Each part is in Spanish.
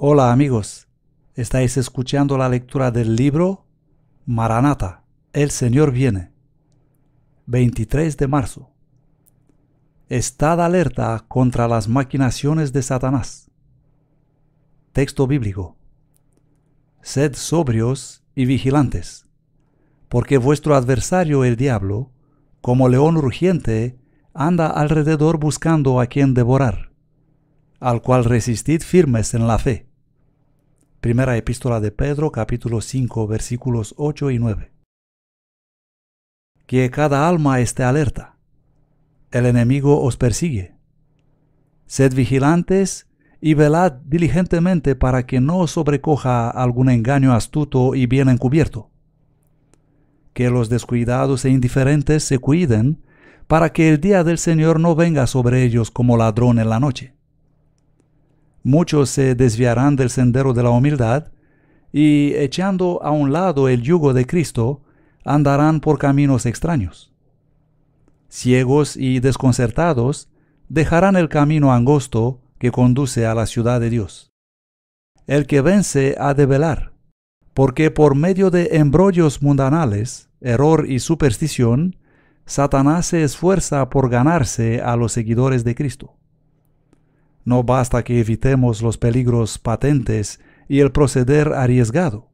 Hola amigos, estáis escuchando la lectura del libro Maranata, El Señor viene, 23 de marzo. Estad alerta contra las maquinaciones de Satanás. Texto bíblico. Sed sobrios y vigilantes, porque vuestro adversario el diablo, como león urgente anda alrededor buscando a quien devorar, al cual resistid firmes en la fe Primera epístola de Pedro capítulo 5 versículos 8 y 9. Que cada alma esté alerta. El enemigo os persigue. Sed vigilantes y velad diligentemente para que no os sobrecoja algún engaño astuto y bien encubierto. Que los descuidados e indiferentes se cuiden para que el día del Señor no venga sobre ellos como ladrón en la noche. Muchos se desviarán del sendero de la humildad y echando a un lado el yugo de Cristo, andarán por caminos extraños. Ciegos y desconcertados, dejarán el camino angosto que conduce a la ciudad de Dios. El que vence ha de velar, porque por medio de embrollos mundanales, error y superstición, Satanás se esfuerza por ganarse a los seguidores de Cristo. No basta que evitemos los peligros patentes y el proceder arriesgado.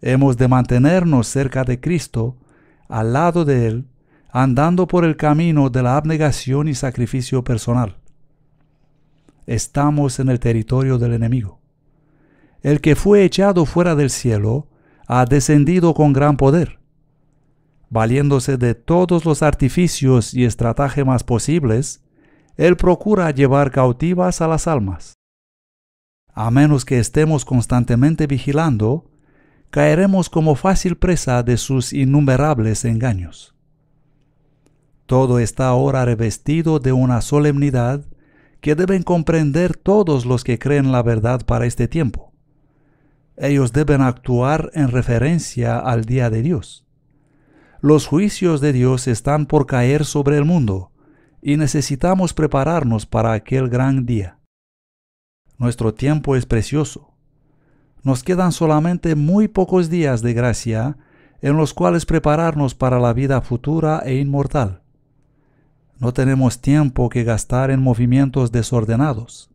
Hemos de mantenernos cerca de Cristo, al lado de Él, andando por el camino de la abnegación y sacrificio personal. Estamos en el territorio del enemigo. El que fue echado fuera del cielo ha descendido con gran poder. Valiéndose de todos los artificios y estratagemas posibles, él procura llevar cautivas a las almas. A menos que estemos constantemente vigilando, caeremos como fácil presa de sus innumerables engaños. Todo está ahora revestido de una solemnidad que deben comprender todos los que creen la verdad para este tiempo. Ellos deben actuar en referencia al día de Dios. Los juicios de Dios están por caer sobre el mundo, y necesitamos prepararnos para aquel gran día. Nuestro tiempo es precioso. Nos quedan solamente muy pocos días de gracia en los cuales prepararnos para la vida futura e inmortal. No tenemos tiempo que gastar en movimientos desordenados.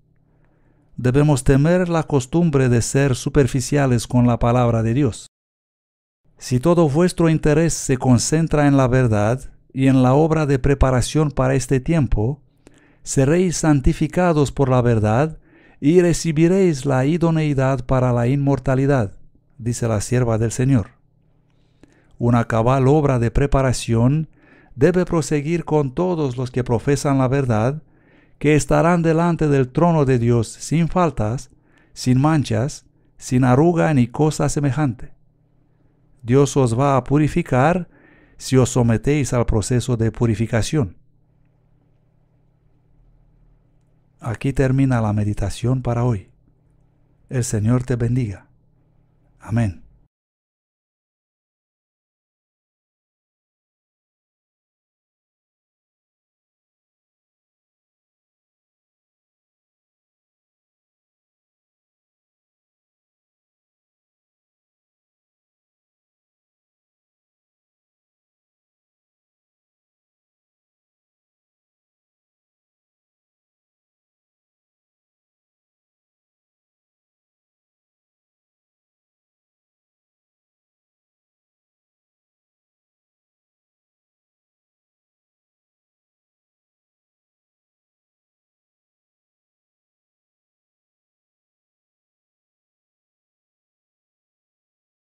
Debemos temer la costumbre de ser superficiales con la palabra de Dios. Si todo vuestro interés se concentra en la verdad, y en la obra de preparación para este tiempo, seréis santificados por la verdad y recibiréis la idoneidad para la inmortalidad, dice la sierva del Señor. Una cabal obra de preparación debe proseguir con todos los que profesan la verdad, que estarán delante del trono de Dios sin faltas, sin manchas, sin arruga ni cosa semejante. Dios os va a purificar si os sometéis al proceso de purificación. Aquí termina la meditación para hoy. El Señor te bendiga. Amén.